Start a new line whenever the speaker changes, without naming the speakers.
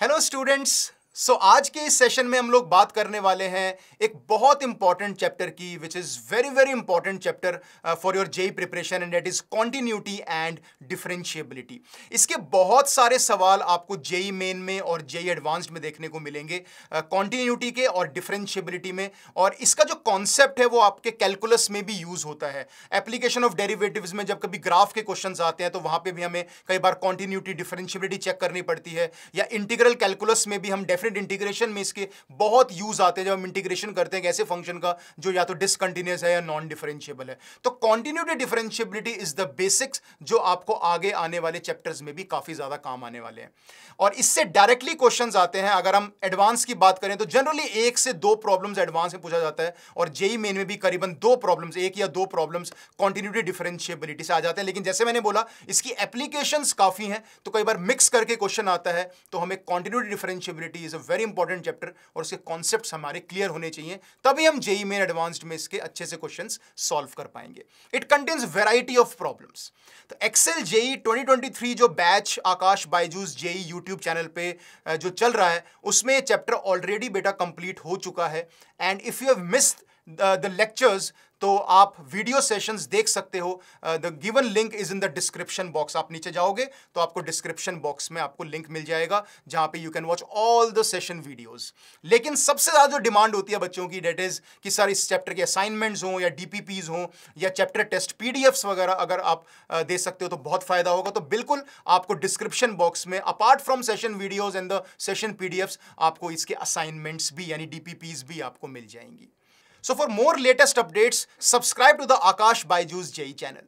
Hello students, सो so, आज के इस सेशन में हम लोग बात करने वाले हैं एक बहुत इंपॉर्टेंट चैप्टर की which is very very important chapter for your JEE preparation and that is continuity and differentiability इसके बहुत सारे सवाल आपको जेई मेन e e में और जेई एडवांस्ड e में देखने को मिलेंगे कॉन्टीन्यूटी uh, के और डिफरेंशिएबिलिटी में और इसका जो कॉन्सेप्ट है वो आपके कैलकुलस में भी यूज़ होता है एप्लीकेशन ऑफ डेरिवेटिव में जब कभी ग्राफ के क्वेश्चन आते हैं तो वहां पर भी हमें कई बार कॉन्टीन्यूटी डिफरेंशियबिलिटी चेक करनी पड़ती है या इंटीग्रल कैलकुलस में भी हम डेफिनेट इंटीग्रेशन में इसके बहुत यूज आते हैं जब हम इंटीग्रेशन करते हैं ऐसे फंक्शन का जो या तो डिसकंटिन्यूस है या नॉन डिफरेंशियबल है तो continuity differentiability is the basics जो आपको आगे आने वाले चैप्टर्स में भी काफी ज्यादा काम आने वाले हैं और इससे डायरेक्टली क्वेश्चन आते हैं अगर हम एडवांस की बात करें तो जनरली एक से दो प्रॉब्लम एडवांस में पूछा जाता है और जेई मेन में भी करीबन दो प्रॉब्लम एक या दो प्रॉब्लम कॉन्टिन्यूटी डिफरेंशियबिलिटी से आ जाते हैं लेकिन जैसे मैंने बोला इसकी एप्लीकेशन काफी हैं तो कई बार मिक्स करके क्वेश्चन आता है तो हमें continuity differentiability is a very important chapter और उसके कॉन्सेप्ट हमारे क्लियर होने चाहिए तभी हम जेई मेन एडवांस्ड में इसके अच्छे से क्वेश्चन सॉल्व कर पाएंगे it contains variety of problem तो एक्सेल जेई 2023 जो batch Aakash Byju's JEE YouTube channel पर जो चल रहा है उसमें चैप्टर ऑलरेडी बेटा कंप्लीट हो चुका है and if you have missed the lectures तो आप वीडियो सेशंस देख सकते हो the given link is in the description box आप नीचे जाओगे तो आपको डिस्क्रिप्शन बॉक्स में आपको लिंक मिल जाएगा जहां पे you can watch all the session videos लेकिन सबसे ज़्यादा जो डिमांड होती है बच्चों की डेट इज़ कि सर इस चैप्टर के असाइनमेंट्स हों या डी हों या चैप्टर टेस्ट पी वगैरह अगर आप uh, दे सकते हो तो बहुत फ़ायदा होगा तो बिल्कुल आपको डिस्क्रिप्शन बॉक्स में apart from session videos and the session P आपको इसके असाइनमेंट्स भी यानी डी भी आपको मिल जाएंगी So for more latest updates, subscribe to the Akash Byju's JE channel.